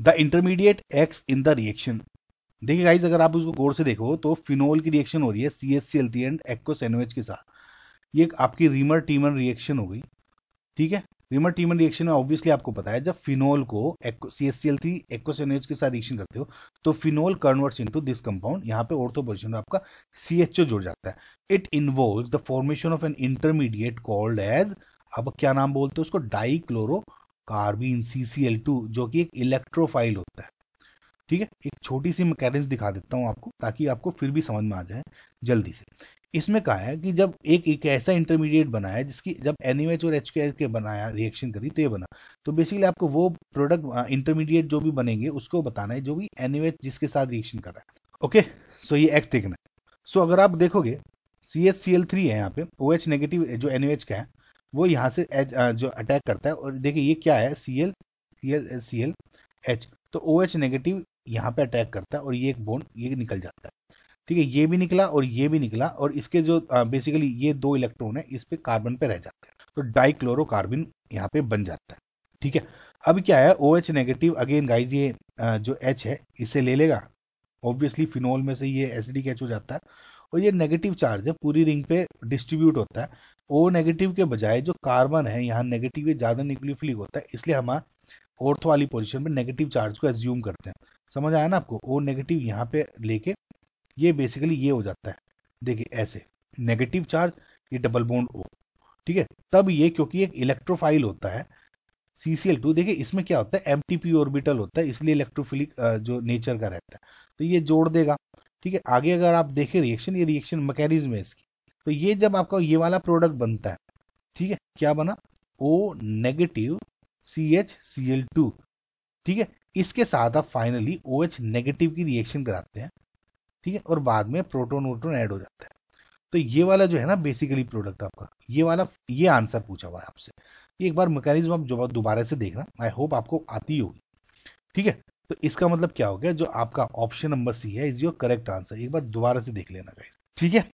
the intermediate X in the reaction देखिए guys अगर आप उसको गौर से देखो तो फिनोल की रिएक्शन हो रही है C S C L T and एक्को सैंडविच के साथ ये आपकी रिमर टीमन रिएक्शन हो गई ठीक है रिमर टीमन रिएक्शन में ऑब्वियसली आपको पता है जब फिनोल को सी एस सी एल थी एक्को सैंडविच के साथ रिएक्शन करते हो तो phenol converts into this compound यहाँ पे ऑर्थो पोजिशन में आपका सी एच ओ जुड़ जाता है it involve the formation of an intermediate called as अब क्या नाम बोलते हैं उसको डाई क्लोरो कार्बिन टू जो कि एक इलेक्ट्रोफाइल होता है ठीक है एक छोटी सी मैं दिखा देता हूँ आपको ताकि आपको फिर भी समझ में आ जाए जल्दी से इसमें कहा है कि जब एक एक ऐसा इंटरमीडिएट बना है जिसकी जब एनएमएच और एच के बनाया रिएक्शन करी तो ये बना तो बेसिकली आपको वो प्रोडक्ट इंटरमीडिएट जो भी बनेंगे उसको बताना है जो भी एनएमएच जिसके साथ रिएक्शन कर रहा है ओके सो ये एक्स देखना है सो अगर आप देखोगे C H C L three है यहाँ पे ओ एच नेगेटिव जो एन का है वो यहाँ से एच जो अटैक करता है और देखिए ये क्या है C L C L H तो ओ एच नेगेटिव यहाँ पे अटैक करता है और ये एक बोन ये निकल जाता है ठीक है ये भी निकला और ये भी निकला और इसके जो बेसिकली ये दो इलेक्ट्रॉन है इस पे कार्बन पे रह जाते हैं तो डाइक्लोरोकार्बन यहाँ पे बन जाता है ठीक है अब क्या है O H negative again guys ये जो एच है इसे ले लेगा ऑब्वियसली फिनोल में से ये एसिडिक एच हो जाता है और ये नेगेटिव चार्ज है पूरी रिंग पे डिस्ट्रीब्यूट होता है ओ नेगेटिव के बजाय जो कार्बन है यहाँ नेगेटिव ज़्यादा न्यूक्लियोफिलिक होता है इसलिए हम ओर्थ वाली पोजिशन पर नेगेटिव चार्ज को एज्यूम करते हैं समझ आया ना आपको ओ नेगेटिव यहाँ पे लेके ये बेसिकली ये हो जाता है देखिए ऐसे नेगेटिव चार्ज ये डबल बोन्ड ओ ठीक है तब ये क्योंकि एक इलेक्ट्रोफाइल होता है सी सी एल टू देखिए इसमें क्या होता है एम टी पी ऑर्बिटल होता है इसलिए इलेक्ट्रोफिलिक जो नेचर का रहता है तो ये जोड़ देगा ठीक है आगे अगर आप देखें रिएक्शन ये रिएक्शन मैकेनिज्म है इसकी तो ये जब आपका ये वाला प्रोडक्ट बनता है ठीक है क्या बना O negative C H C L two ठीक है इसके साथ आप फाइनली ओ एच नेगेटिव की रिएक्शन कराते हैं ठीक है और बाद में प्रोटोन वोटोन ऐड हो जाता है तो ये वाला जो है ना बेसिकली प्रोडक्ट आपका ये वाला ये आंसर पूछा हुआ है आपसे एक बार मैकेनिज्म आप जो दोबारा से देखना आई होप आपको आती होगी ठीक है तो इसका मतलब क्या हो गया जो आपका ऑप्शन नंबर सी है इज योर करेक्ट आंसर एक बार दोबारा से देख लेना ठीक है